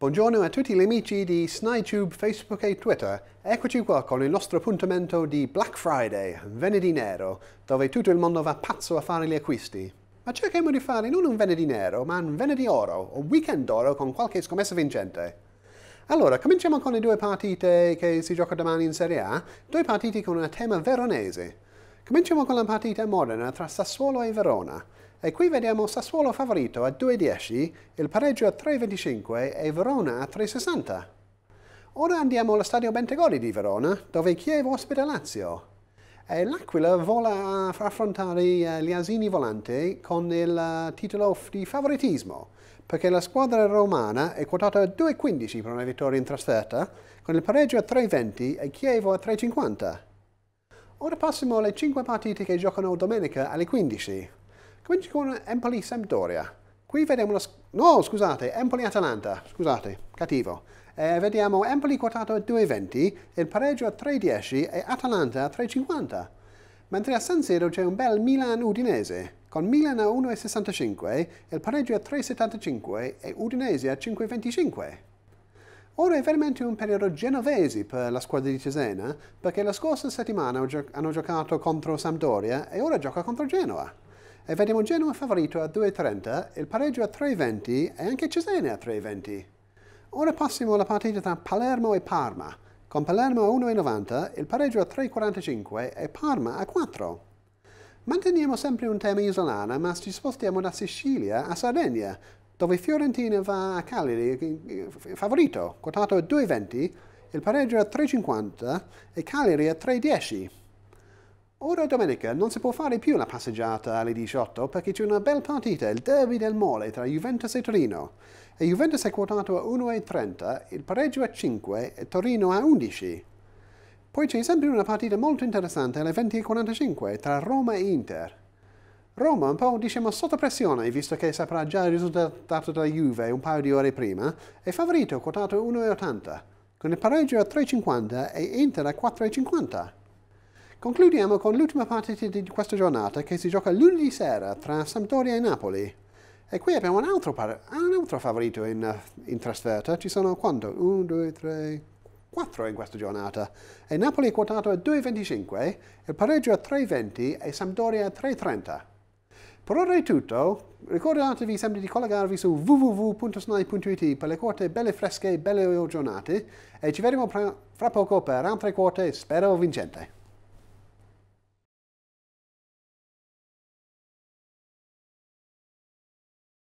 Buongiorno a tutti gli amici di SnyTube, Facebook e Twitter. Eccoci qua con il nostro appuntamento di Black Friday, venerdì nero, dove tutto il mondo va pazzo a fare gli acquisti. Ma cerchiamo di fare non un venerdì nero, ma un venerdì oro, o weekend oro con qualche scommessa vincente. Allora, cominciamo con le due partite che si giocano domani in Serie A, due partite con un tema veronese. Cominciamo con la partita moderna tra Sassuolo e Verona. E qui vediamo Sassuolo favorito a 2,10, il pareggio a 3,25 e Verona a 3,60. Ora andiamo allo stadio Bentegori di Verona, dove Chievo ospita Lazio. E l'Aquila vola a affrontare eh, gli asini volanti con il eh, titolo di favoritismo, perché la squadra romana è quotata a 2,15 per una vittoria in trasferta, con il pareggio a 3,20 e Chievo a 3,50. Ora passiamo alle 5 partite che giocano domenica alle 15. Cominci con Empoli-Sampdoria. Qui vediamo una... No, scusate, Empoli-Atalanta. Scusate, cattivo. Eh, vediamo Empoli quotato a 2,20, il pareggio a 3,10 e Atalanta a 3,50. Mentre a San Siro c'è un bel Milan-Udinese, con Milan a 1,65, il pareggio a 3,75 e Udinese a 5,25. Ora è veramente un periodo genovese per la squadra di Cesena, perché la scorsa settimana hanno giocato contro Sampdoria e ora gioca contro Genoa. E vediamo Genoa favorito a 2,30, il pareggio a 3,20 e anche Cesena a 3,20. Ora passiamo alla partita tra Palermo e Parma, con Palermo a 1,90, il pareggio a 3,45 e Parma a 4. Manteniamo sempre un tema isolano, ma ci spostiamo da Sicilia a Sardegna, dove Fiorentina va a Cagliari eh, eh, favorito, quotato a 2,20, il pareggio a 3,50 e Cagliari a 3,10. Ora domenica non si può fare più una passeggiata alle 18 perché c'è una bella partita, il derby del Mole tra Juventus e Torino. E Juventus è quotato a 1,30, il pareggio a 5 e Torino a 11. Poi c'è sempre una partita molto interessante alle 20.45 tra Roma e Inter. Roma un po' diciamo sotto pressione, visto che saprà già il risultato della Juve un paio di ore prima, è favorito quotato 1,80, con il pareggio a 3,50 e Inter a 4,50. Concludiamo con l'ultima partita di questa giornata che si gioca lunedì sera tra Sampdoria e Napoli. E qui abbiamo un altro, ah, un altro favorito in, in, trasferta, ci sono quanto? 1, 2, 3, 4 in questa giornata. E Napoli è quotato a 2,25, il pareggio a 3,20 e Sampdoria a 3,30. Per ora è tutto. Ricordatevi sempre di collegarvi su www.snai.it per le quote belle fresche e belle aggiornate e ci vediamo fra poco per altre quote spero vincente.